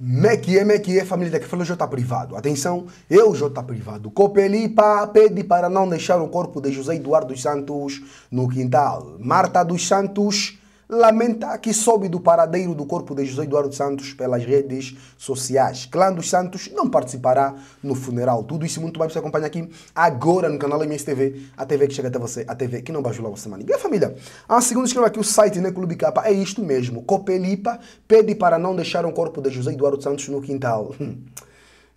Mekie, é, Mekie, é, família daqui falou J Privado. Atenção, eu, J Privado, Copelipa pede para não deixar o corpo de José Eduardo dos Santos no quintal. Marta dos Santos lamenta que soube do paradeiro do corpo de José Eduardo Santos pelas redes sociais. Clã dos Santos não participará no funeral. Tudo isso muito mais você acompanha aqui agora no canal MSTV, a TV que chega até você, a TV que não bajula você, mano. E família? A ah, segunda escreva aqui o site, né, Clube Capa, é isto mesmo. Copelipa pede para não deixar o corpo de José Eduardo Santos no quintal. Hum.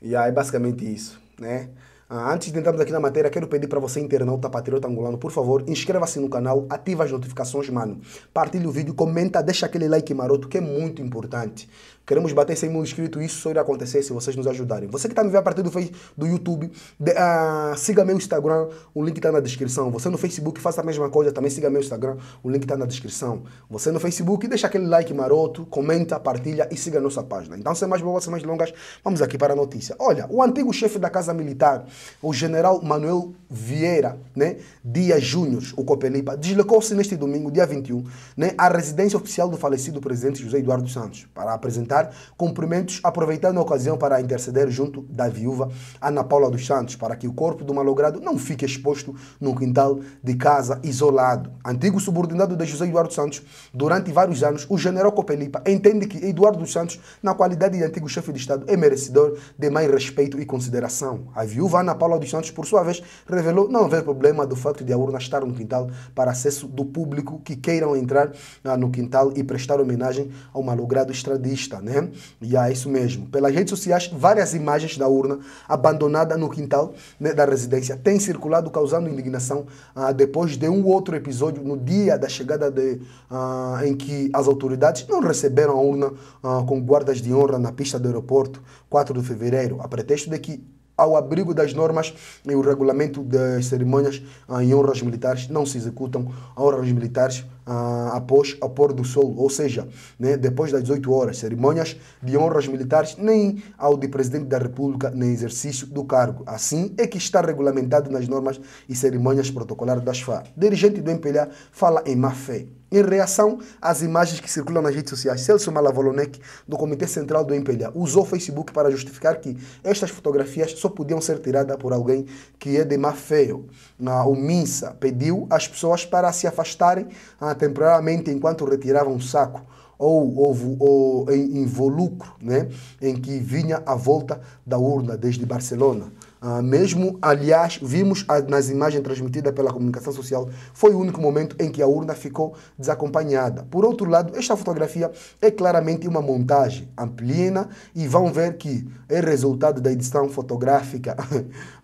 e aí é basicamente isso, né? Ah, antes de entrarmos aqui na matéria, quero pedir para você, internauta patriota angolano, por favor, inscreva-se no canal, ativa as notificações, mano. Partilhe o vídeo, comenta, deixa aquele like maroto que é muito importante. Queremos bater 100 mil inscritos. Isso só irá acontecer se vocês nos ajudarem. Você que está me vendo a partir do, do YouTube, de, uh, siga meu Instagram. O link está na descrição. Você no Facebook, faça a mesma coisa. Também siga meu Instagram. O link está na descrição. Você no Facebook, deixa aquele like maroto, comenta, partilha e siga a nossa página. Então, sem mais boas, sem mais longas, vamos aqui para a notícia. Olha, o antigo chefe da Casa Militar, o general Manuel Vieira né, Dias Júnior, o Copelipa, deslocou-se neste domingo, dia 21, né, à residência oficial do falecido presidente José Eduardo Santos para apresentar cumprimentos aproveitando a ocasião para interceder junto da viúva Ana Paula dos Santos para que o corpo do malogrado não fique exposto no quintal de casa isolado. Antigo subordinado de José Eduardo Santos, durante vários anos, o general Copelipa entende que Eduardo dos Santos, na qualidade de antigo chefe de Estado, é merecedor de mais respeito e consideração. A viúva Ana Paula dos Santos, por sua vez, revelou não haver problema do facto de a urna estar no quintal para acesso do público que queiram entrar ah, no quintal e prestar homenagem ao malogrado estradista né? E é isso mesmo. Pelas redes sociais, várias imagens da urna abandonada no quintal né, da residência têm circulado, causando indignação ah, depois de um outro episódio no dia da chegada de, ah, em que as autoridades não receberam a urna ah, com guardas de honra na pista do aeroporto, 4 de fevereiro, a pretexto de que ao abrigo das normas e o regulamento das cerimônias ah, em honras militares não se executam honras militares ah, após o pôr do sol, ou seja, né, depois das 18 horas, cerimônias de honras militares nem ao de presidente da República nem exercício do cargo. Assim é que está regulamentado nas normas e cerimônias protocolares das FA. Dirigente do MPLA fala em má fé em reação às imagens que circulam nas redes sociais. Celso Malavolonek, do Comitê Central do MPLA, usou o Facebook para justificar que estas fotografias só podiam ser tiradas por alguém que é de má fé. O Minsa pediu às pessoas para se afastarem ah, temporariamente enquanto retiravam um saco ou, ovo, ou em involucro, né, em que vinha a volta da urna desde Barcelona. Uh, mesmo, aliás, vimos a, nas imagens transmitidas pela comunicação social, foi o único momento em que a urna ficou desacompanhada. Por outro lado, esta fotografia é claramente uma montagem amplina e vão ver que é resultado da edição fotográfica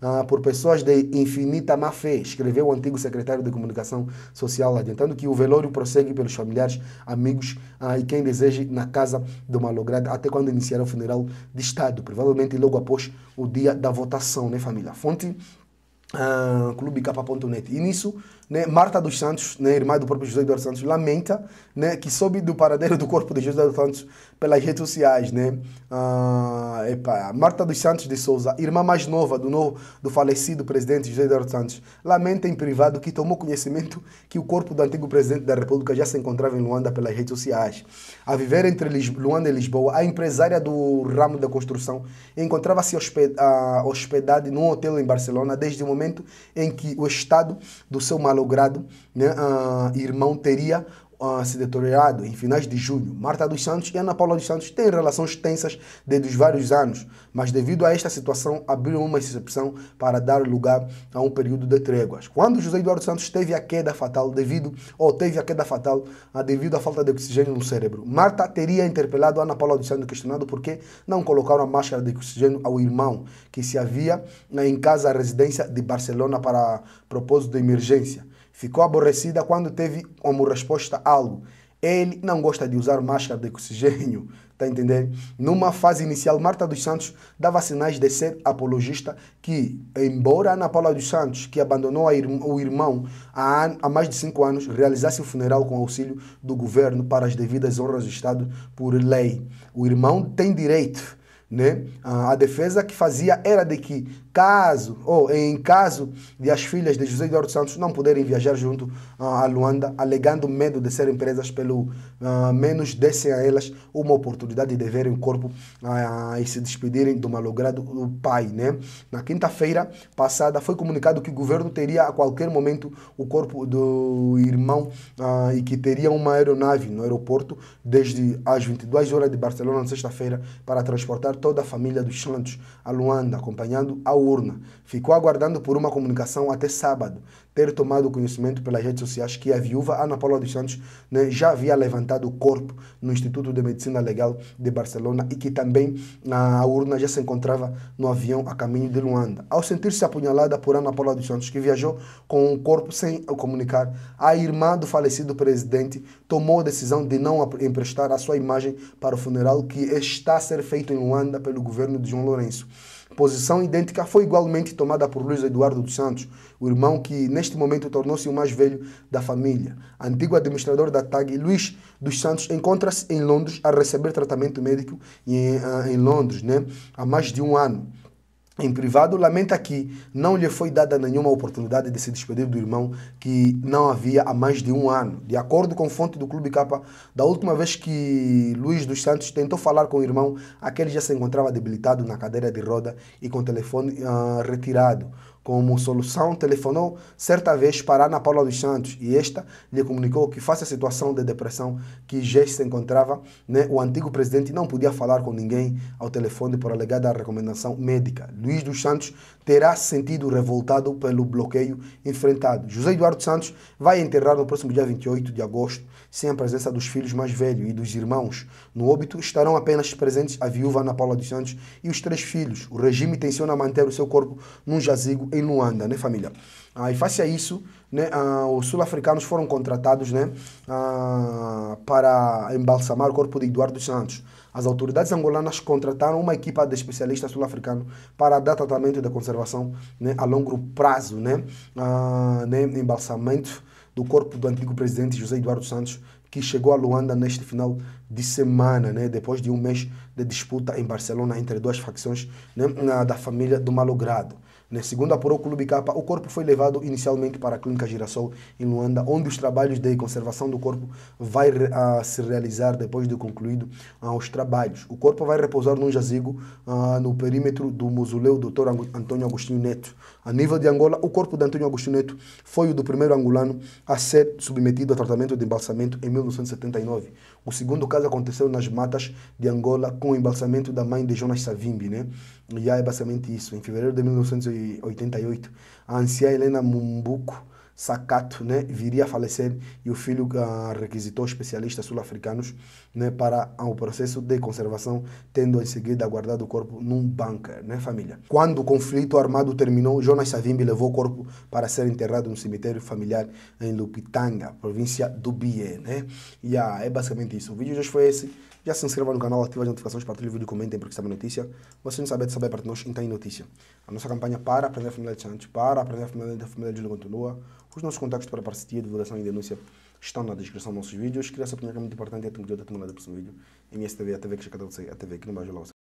uh, por pessoas de infinita má fé, escreveu o antigo secretário de comunicação social, adiantando que o velório prossegue pelos familiares, amigos uh, e quem deseje na casa do malogrado até quando iniciar o funeral de Estado, provavelmente logo após o dia da votação. Né? também família. Fonte, uh, ah, clubecapa.net. E nisso né? Marta dos Santos, né, irmã do próprio José Eduardo Santos, lamenta né, que soube do paradeiro do corpo de José Eduardo Santos pelas redes sociais. Né? Ah, epa, Marta dos Santos de Souza, irmã mais nova do, novo, do falecido presidente José Eduardo Santos, lamenta em privado que tomou conhecimento que o corpo do antigo presidente da República já se encontrava em Luanda pelas redes sociais. A viver entre Luanda e Lisboa, a empresária do ramo da construção encontrava-se hosped ah, hospedada num hotel em Barcelona desde o momento em que o estado do seu marido malogrado né, uh, irmão teria uh, se deteriorado em finais de junho. Marta dos Santos e Ana Paula dos Santos têm relações tensas desde os vários anos, mas devido a esta situação abriram uma exceção para dar lugar a um período de tréguas. Quando José Eduardo Santos teve a queda fatal devido ou teve a queda fatal uh, devido à falta de oxigênio no cérebro, Marta teria interpelado Ana Paula dos Santos questionado por que não colocaram a máscara de oxigênio ao irmão que se havia uh, em casa à residência de Barcelona para propósito de emergência. Ficou aborrecida quando teve como resposta algo. Ele não gosta de usar máscara de oxigênio, tá entendendo? Numa fase inicial, Marta dos Santos dava sinais de ser apologista que, embora Ana Paula dos Santos, que abandonou irm o irmão há, há mais de cinco anos, realizasse o funeral com auxílio do governo para as devidas honras do Estado por lei. O irmão tem direito né? A defesa que fazia era de que, caso, ou em caso de as filhas de José Eduardo Santos não poderem viajar junto ah, a Luanda, alegando medo de serem presas pelo uh, menos, dessem a elas uma oportunidade de verem o corpo uh, e se despedirem do malogrado pai. Né? Na quinta-feira passada foi comunicado que o governo teria a qualquer momento o corpo do irmão uh, e que teria uma aeronave no aeroporto desde as 22 horas de Barcelona na sexta-feira para transportar levar toda a família dos Santos a Luanda, acompanhando a urna. Ficou aguardando por uma comunicação até sábado, ter tomado conhecimento pelas redes sociais que a viúva Ana Paula dos Santos né, já havia levantado o corpo no Instituto de Medicina Legal de Barcelona e que também a urna já se encontrava no avião a caminho de Luanda. Ao sentir-se apunhalada por Ana Paula dos Santos, que viajou com o corpo sem o comunicar, a irmã do falecido presidente tomou a decisão de não emprestar a sua imagem para o funeral que está a ser feito em Luanda Ruanda pelo governo de João Lourenço. Posição idêntica foi igualmente tomada por Luiz Eduardo dos Santos, o irmão que neste momento tornou-se o mais velho da família. Antigo administrador da TAG, Luiz dos Santos encontra-se em Londres a receber tratamento médico em, em Londres né, há mais de um ano em privado, lamenta que não lhe foi dada nenhuma oportunidade de se despedir do irmão que não havia há mais de um ano. De acordo com fonte do Clube Capa, da última vez que Luiz dos Santos tentou falar com o irmão, aquele já se encontrava debilitado na cadeira de roda e com o telefone uh, retirado. Como solução, telefonou certa vez para Ana Paula dos Santos e esta lhe comunicou que, face à situação de depressão que Gés se encontrava, né, o antigo presidente não podia falar com ninguém ao telefone por alegada recomendação médica. Luiz dos Santos terá sentido revoltado pelo bloqueio enfrentado. José Eduardo Santos vai enterrar no próximo dia 28 de agosto, sem a presença dos filhos mais velhos e dos irmãos. No óbito estarão apenas presentes a viúva Ana Paula dos Santos e os três filhos. O regime tenciona manter o seu corpo num jazigo em Luanda, né, família? Ah, e face a isso, né, ah, os sul-africanos foram contratados né, ah, para embalsamar o corpo de Eduardo Santos. As autoridades angolanas contrataram uma equipa de especialistas sul-africanos para dar tratamento da conservação né, a longo prazo, né, ah, né, embalsamento do corpo do antigo presidente José Eduardo Santos, que chegou a Luanda neste final de semana, né, depois de um mês de disputa em Barcelona entre duas facções né, ah, da família do malogrado. Né? Segundo apurou o Clube Capa, o corpo foi levado inicialmente para a Clínica Girassol, em Luanda, onde os trabalhos de conservação do corpo vai uh, se realizar depois de concluído uh, os trabalhos. O corpo vai repousar num jazigo uh, no perímetro do Mausoleu Dr. Antônio Agostinho Neto. A nível de Angola, o corpo de Antônio Agostinho Neto foi o do primeiro angolano a ser submetido a tratamento de embalsamento em 1979. O segundo caso aconteceu nas matas de Angola com o embalsamento da mãe de Jonas Savimbi, né? E é basicamente isso. Em fevereiro de 1988, a anciã Helena Mumbuco Sacato né, viria a falecer e o filho uh, requisitou especialistas sul-africanos né, para ah, o processo de conservação, tendo em seguida guardado o corpo num bunker, né, família? Quando o conflito armado terminou, Jonas Savimbi levou o corpo para ser enterrado no cemitério familiar em Lupitanga, província do Bié, né? E ah, é basicamente isso. O vídeo de hoje foi esse. Já se assim, inscreva no canal, ativa as notificações, partilhe o vídeo, comentem porque sabe notícia. Você não sabe, de saber é para nós, então tem é notícia. A nossa campanha para aprender a família de Santos, para aprender a família da família de Lula continua. Os nossos contatos para parceria, divulgação e denúncia estão na descrição dos nossos vídeos. Queria só opinião que é muito importante, e que é me até o próximo vídeo. MSTV, a TV que chega a você, a TV que não vai ajudar você.